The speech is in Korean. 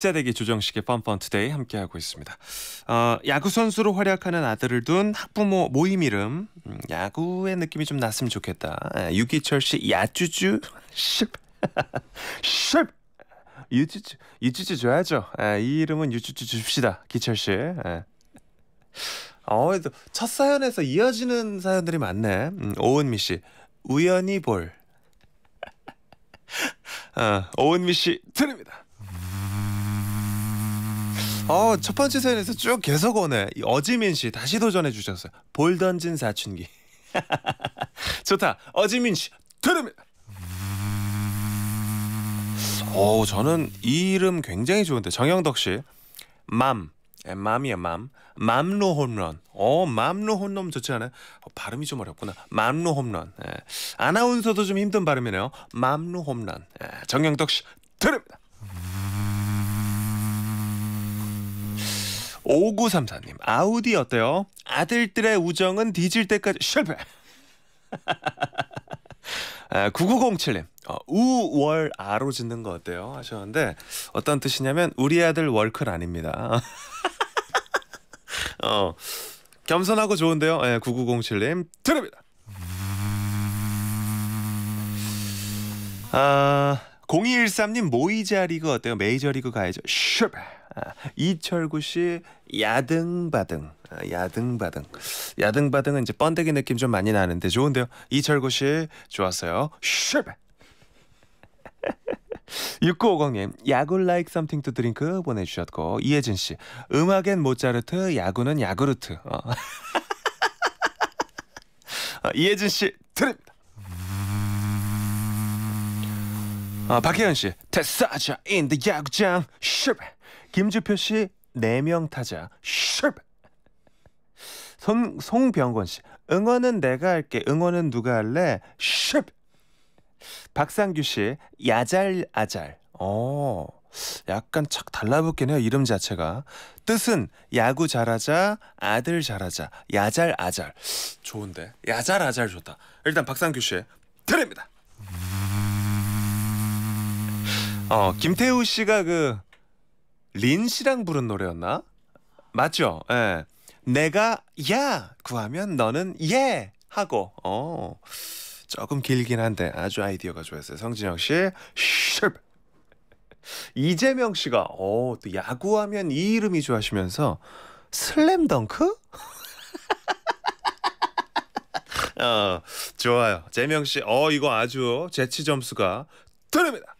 세대기 조정식의 뻔뻔 투데이 함께하고 있습니다. 어, 야구 선수로 활약하는 아들을 둔 학부모 모임 이름 음, 야구의 느낌이 좀 났으면 좋겠다. 예, 유기철 씨 야쭈쭈 십 십. 유쭈쭈 유쭈쭈 줘야죠. 아, 이 이름은 유쭈주 줍시다. 기철 씨. 아. 어, 첫 사연에서 이어지는 사연들이 많네. 음, 오은미 씨 우연히 볼. 어, 오은미 씨 드립니다. 어, 첫 번째 사연에서 쭉 계속 오네. 어지민 씨 다시 도전해 주셨어요. 볼 던진 사춘기. 좋다. 어지민 씨 들으면. 오, 저는 이 이름 굉장히 좋은데 정영덕 씨. 맘. 예, 맘이야 맘. 맘로 홈런. 어 맘로 홈런 좋지 않아요? 어, 발음이 좀 어렵구나. 맘로 홈런. 에. 예. 아나운서도 좀 힘든 발음이네요. 맘로 홈런. 에. 예, 정영덕 씨 5934님 아우디 어때요? 아들들의 우정은 뒤질 때까지 실패. 아, 9907님 어, 우월 아로 짓는 거 어때요? 하셨는데 어떤 뜻이냐면 우리 아들 월클 아닙니다. 어 겸손하고 좋은데요. 예, 9907님 드립니다. 아 0213님 모이자 리그 어때요? 메이저 리그 가야죠. 슈발. 이철구 씨 야등바등. 아, 야등바등. 야등바등은 이제 번데기 느낌 좀 많이 나는데 좋은데요. 이철구 씨 좋았어요. 슈베. 6950님 야구 like something to drink 보내주셨고 이혜진 씨 음악엔 모차르트 야구는 야구르트 어. 어 이혜진 씨 드립니다 어, 박혜연 씨 테사자 인드 야구장 슈베 김주표 씨 4명 타자 슈 손, 송병건 씨 응원은 내가 할게 응원은 누가 할래 슈 박상규 씨 야잘아잘 어 약간 착 달라붙긴 해요 이름 자체가 뜻은 야구 잘하자 아들 잘하자 야잘아잘 좋은데 야잘아잘 좋다 일단 박상규 씨 드립니다 어 김태우 씨가 그린 씨랑 부른 노래였나? 맞죠? 예. 내가 야 구하면 너는 예 하고 어 조금 길긴 한데 아주 아이디어가 좋았어요. 성진영 씨, 슈 이재명 씨가 어또 야구하면 이 이름이 좋아하시면서 슬램덩크? 어 좋아요. 재명 씨, 어 이거 아주 재치 점수가 들립니다.